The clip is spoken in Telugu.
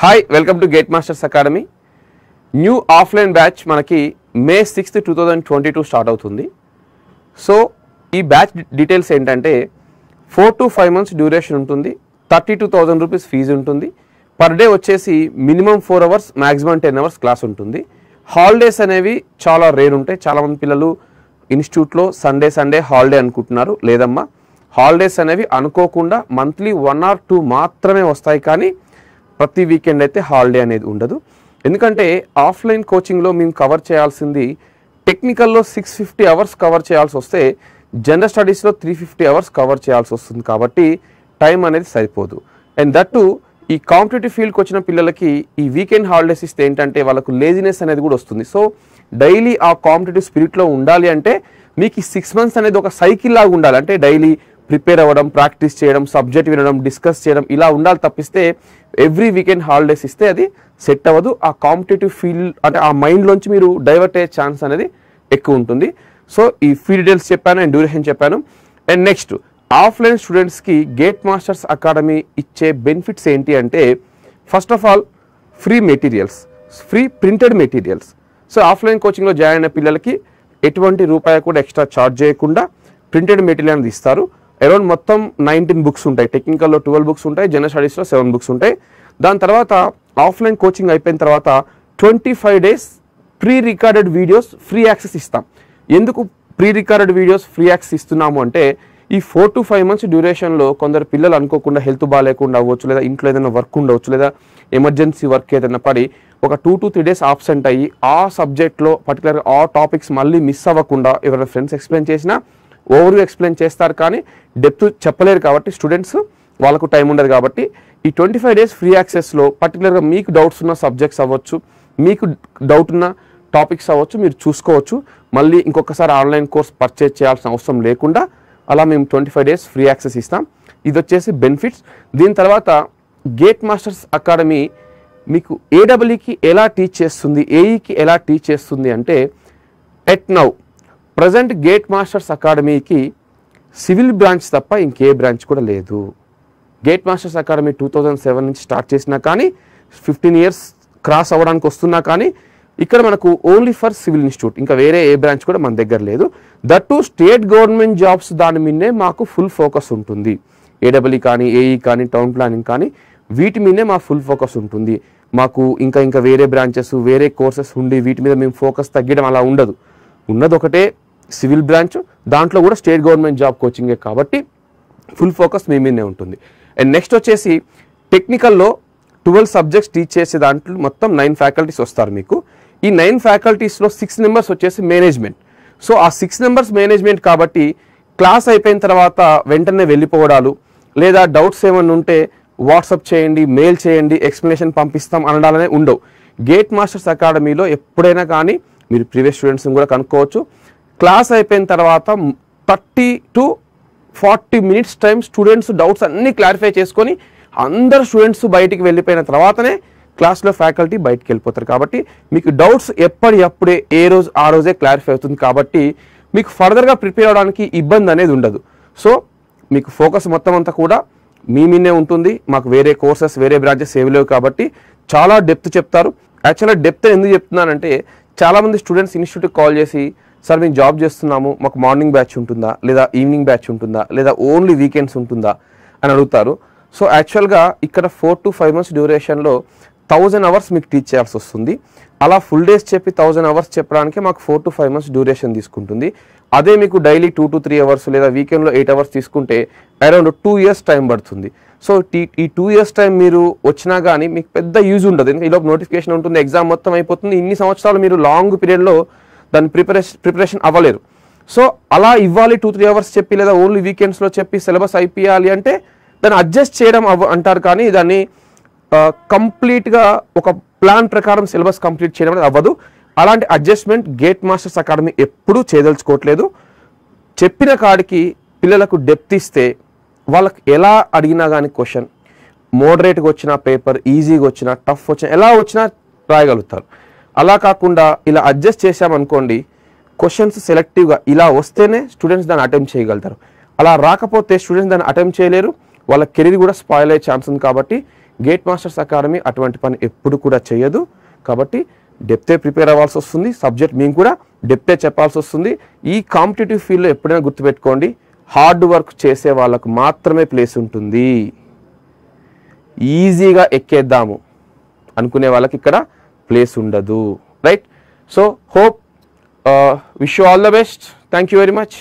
hi welcome to GATE Masters academy new offline batch మనకి May sixth two thousand twenty two start అవుతుంది సో ఈ బ్యాచ్ డీటెయిల్స్ ఏంటంటే four to five months duration ఉంటుంది thirty two thousand rupees fee ఉంటుంది పర్ డే వచ్చేసి minimum four hours maximum ten hours class ఉంటుంది హాలిడేస్ అనేవి చాలా రేర్ ఉంటాయి చాలామంది పిల్లలు ఇన్స్టిట్యూట్లో సండే సండే హాలిడే అనుకుంటున్నారు లేదమ్మా హాలిడేస్ అనేవి అనుకోకుండా మంత్లీ వన్ ఆర్ టూ మాత్రమే వస్తాయి కానీ ప్రతి వీకెండ్ అయితే హాలిడే అనేది ఉండదు ఎందుకంటే ఆఫ్లైన్ కోచింగ్లో మేము కవర్ చేయాల్సింది టెక్నికల్లో సిక్స్ ఫిఫ్టీ అవర్స్ కవర్ చేయాల్సి వస్తే జనరల్ స్టడీస్లో త్రీ ఫిఫ్టీ అవర్స్ కవర్ చేయాల్సి వస్తుంది కాబట్టి టైం అనేది సరిపోదు అండ్ దట్టు ఈ కాంపిటేటివ్ ఫీల్డ్కి వచ్చిన పిల్లలకి ఈ వీకెండ్ హాలిడేస్ ఇస్తే ఏంటంటే వాళ్ళకు లేజినెస్ అనేది కూడా వస్తుంది సో డైలీ ఆ కాంపిటేటివ్ స్పిరిట్లో ఉండాలి అంటే మీకు ఈ సిక్స్ మంత్స్ అనేది ఒక సైకిల్ లాగా ఉండాలి అంటే డైలీ ప్రిపేర్ అవ్వడం ప్రాక్టీస్ చేయడం సబ్జెక్ట్ వినడం డిస్కస్ చేయడం ఇలా ఉండాలి తప్పిస్తే ఎవ్రీ వీకెండ్ హాలిడేస్ ఇస్తే అది సెట్ అవ్వదు ఆ కాంపిటేటివ్ ఫీల్డ్ అంటే ఆ మైండ్లోంచి మీరు డైవర్ట్ అయ్యే ఛాన్స్ అనేది ఎక్కువ ఉంటుంది సో ఈ ఫీ డీటెయిల్స్ చెప్పాను అండ్ డ్యూరేషన్ చెప్పాను అండ్ నెక్స్ట్ ఆఫ్లైన్ స్టూడెంట్స్కి గేట్ మాస్టర్స్ అకాడమీ ఇచ్చే బెనిఫిట్స్ ఏంటి అంటే first of all free materials free printed materials so offline కోచింగ్లో జాయిన్ అయిన పిల్లలకి ఎటువంటి రూపాయి కూడా ఎక్స్ట్రా ఛార్జ్ చేయకుండా ప్రింటెడ్ మెటీరియల్ అనేది ఇస్తారు అరౌండ్ మొత్తం నైన్టీన్ బుక్స్ ఉంటాయి టెక్నికల్లో ట్వెల్వ్ బుక్స్ ఉంటాయి జనరల్ స్టడీస్లో సెవెన్ బుక్స్ ఉంటాయి దాని తర్వాత ఆఫ్లైన్ కోచింగ్ అయిపోయిన తర్వాత twenty five days pre recorded videos free access ఇస్తాం ఎందుకు pre recorded videos free access ఇస్తున్నాము అంటే ఈ ఫోర్ టు ఫైవ్ మంత్స్ డ్యూరేషన్లో కొందరు పిల్లలు అనుకోకుండా హెల్త్ బాగాలేకుండా అవ్వచ్చు లేదా ఇంట్లో ఏదైనా వర్క్ ఉండవచ్చు లేదా ఎమర్జెన్సీ వర్క్ ఏదైనా పడి ఒక two to three days absent అయ్యి ఆ సబ్జెక్ట్లో పర్టికులర్గా ఆ టాపిక్స్ మళ్ళీ మిస్ అవ్వకుండా ఎవరైనా ఫ్రెండ్స్ ఎక్స్ప్లెయిన్ చేసినా ఓవర్వ్యూ ఎక్స్ప్లెయిన్ చేస్తారు కానీ డెప్త్ చెప్పలేరు కాబట్టి స్టూడెంట్స్ వాళ్ళకు టైం ఉండదు కాబట్టి ఈ ట్వంటీ ఫైవ్ డేస్ ఫ్రీ యాక్సెస్లో పర్టికులర్గా మీకు డౌట్స్ ఉన్న సబ్జెక్ట్స్ అవ్వచ్చు మీకు డౌట్ ఉన్న టాపిక్స్ అవ్వచ్చు మీరు చూసుకోవచ్చు మళ్ళీ ఇంకొకసారి ఆన్లైన్ కోర్స్ పర్చేజ్ చేయాల్సిన అవసరం లేకుండా అలా మేము twenty five days free access ఇస్తాం ఇది వచ్చేసి బెనిఫిట్స్ దీని తర్వాత గేట్ మాస్టర్స్ అకాడమీ మీకు ఏడబ్ల్యూకి ఎలా టీచ్ చేస్తుంది ఏఈకి e ఎలా టీచ్ చేస్తుంది అంటే at now present GATE Masters అకాడమీకి సివిల్ బ్రాంచ్ తప్ప ఇంకే బ్రాంచ్ కూడా లేదు GATE Masters academy two thousand seven నుంచి స్టార్ట్ చేసినా కానీ ఫిఫ్టీన్ ఇయర్స్ క్రాస్ అవ్వడానికి వస్తున్నా కానీ ఇక్కడ మనకు ఓన్లీ ఫర్ సివిల్ ఇన్స్టిట్యూట్ ఇంకా వేరే ఏ బ్రాంచ్ కూడా మన దగ్గర లేదు that to state government jobs దాని మీదే మాకు ఫుల్ ఫోకస్ ఉంటుంది ఏడబ్ల్యూ e కానీ ఏఈ e కానీ టౌన్ ప్లానింగ్ కానీ వీటి మీదే మా ఫుల్ ఫోకస్ ఉంటుంది మాకు ఇంకా ఇంకా వేరే బ్రాంచెస్ వేరే కోర్సెస్ ఉండి వీటి మీద మేము ఫోకస్ తగ్గడం అలా ఉండదు ఉన్నది ఒకటే సివిల్ బ్రాంచ్ దాంట్లో కూడా స్టేట్ గవర్నమెంట్ జాబ్ కోచింగే కాబట్టి ఫుల్ ఫోకస్ మీ మీదనే ఉంటుంది అండ్ నెక్స్ట్ వచ్చేసి టెక్నికల్లో ట్వెల్వ్ సబ్జెక్ట్స్ టీచ్ చేసే దాంట్లో మొత్తం నైన్ ఫ్యాకల్టీస్ వస్తారు మీకు ఈ నైన్ ఫ్యాకల్టీస్లో సిక్స్ నెంబర్స్ వచ్చేసి మేనేజ్మెంట్ సో ఆ సిక్స్ నెంబర్స్ మేనేజ్మెంట్ కాబట్టి క్లాస్ అయిపోయిన తర్వాత వెంటనే వెళ్ళిపోవడాలు లేదా డౌట్స్ ఏమైనా ఉంటే వాట్సప్ చేయండి మెయిల్ చేయండి ఎక్స్ప్లెనేషన్ పంపిస్తాం అనడాలనే ఉండవు గేట్ మాస్టర్స్ అకాడమీలో ఎప్పుడైనా కానీ మీరు ప్రీవియస్ స్టూడెంట్స్ని కూడా కనుక్కోవచ్చు క్లాస్ అయిపోయిన తర్వాత thirty to forty minutes time students doubts అన్నీ క్లారిఫై చేసుకొని అందరు స్టూడెంట్స్ బయటికి వెళ్ళిపోయిన తర్వాతనే క్లాస్లో ఫ్యాకల్టీ బయటకు వెళ్ళిపోతారు కాబట్టి మీకు డౌట్స్ ఎప్పటికప్పుడే ఏ రోజు ఆ రోజే క్లారిఫై అవుతుంది కాబట్టి మీకు ఫర్దర్గా ప్రిపేర్ అవడానికి ఇబ్బంది అనేది ఉండదు సో మీకు ఫోకస్ మొత్తం అంతా కూడా మీ మీనే ఉంటుంది మాకు వేరే కోర్సెస్ వేరే బ్రాంచెస్ ఏమి లేవు కాబట్టి చాలా డెప్త్ చెప్తారు యాక్చువల్గా డెప్త్ ఎందుకు చెప్తున్నానంటే చాలామంది స్టూడెంట్స్ ఇన్స్టిట్యూట్కి కాల్ చేసి సార్ మేము జాబ్ చేస్తున్నాము మాకు మార్నింగ్ బ్యాచ్ ఉంటుందా లేదా ఈవినింగ్ బ్యాచ్ ఉంటుందా లేదా ఓన్లీ వీకెండ్స్ ఉంటుందా అని అడుగుతారు సో యాక్చువల్గా ఇక్కడ ఫోర్ టు ఫైవ్ మంత్స్ డ్యూరేషన్లో థౌజండ్ అవర్స్ మీకు టీచ్ చేయాల్సి వస్తుంది అలా ఫుల్ డేస్ చెప్పి థౌజండ్ అవర్స్ చెప్పడానికి మాకు four to five months duration తీసుకుంటుంది అదే మీకు daily two to three hours లేదా వీకెండ్లో ఎయిట్ అవర్స్ తీసుకుంటే అరౌండ్ టూ ఇయర్స్ టైం పడుతుంది సో ఈ టూ ఇయర్స్ టైం మీరు వచ్చినా కానీ మీకు పెద్ద యూజ్ ఉండదు ఎందుకంటే ఈలోపు నోటిఫికేషన్ ఉంటుంది ఎగ్జామ్ మొత్తం అయిపోతుంది ఇన్ని సంవత్సరాలు మీరు లాంగ్ పీరియడ్లో దాని ప్రిపరేషన్ ప్రిపరేషన్ అవ్వలేదు సో అలా ఇవ్వాలి టూ త్రీ అవర్స్ చెప్పి లేదా ఓన్లీ వీకెండ్స్లో చెప్పి సిలబస్ అయిపోయాలి అంటే దాన్ని అడ్జస్ట్ చేయడం అవ్వ అంటారు కానీ దాన్ని కంప్లీట్గా ఒక ప్లాన్ ప్రకారం సిలబస్ కంప్లీట్ చేయడం అనేది అవ్వదు అలాంటి అడ్జస్ట్మెంట్ గేట్ మాస్టర్స్ అకాడమీ ఎప్పుడూ చేయదలుచుకోవట్లేదు చెప్పిన కాడికి పిల్లలకు డెప్త్ ఇస్తే వాళ్ళకి ఎలా అడిగినా కానీ క్వశ్చన్ మోడరేట్గా వచ్చిన పేపర్ ఈజీగా వచ్చినా టఫ్ వచ్చినా ఎలా వచ్చినా రాయగలుగుతారు అలా కాకుండా ఇలా అడ్జస్ట్ చేశామనుకోండి క్వశ్చన్స్ సెలెక్టివ్గా ఇలా వస్తేనే స్టూడెంట్స్ దాన్ని అటెంప్ట్ చేయగలుగుతారు అలా రాకపోతే స్టూడెంట్స్ దాన్ని అటెంప్ట్ చేయలేరు వాళ్ళ కెరీర్ కూడా స్పాయిల్ అయ్యే ఛాన్స్ ఉంది కాబట్టి గేట్ మాస్టర్స్ అకాడమీ అటువంటి పని ఎప్పుడు కూడా చేయదు కాబట్టి డెప్తే ప్రిపేర్ అవ్వాల్సి వస్తుంది సబ్జెక్ట్ మేము కూడా డెప్తే చెప్పాల్సి వస్తుంది ఈ కాంపిటేటివ్ ఫీల్డ్లో ఎప్పుడైనా గుర్తుపెట్టుకోండి హార్డ్ వర్క్ చేసే వాళ్ళకు మాత్రమే ప్లేస్ ఉంటుంది ఈజీగా ఎక్కేద్దాము అనుకునే వాళ్ళకి ఇక్కడ ప్లేస్ ఉండదు right so hope wish you all the best thank you very much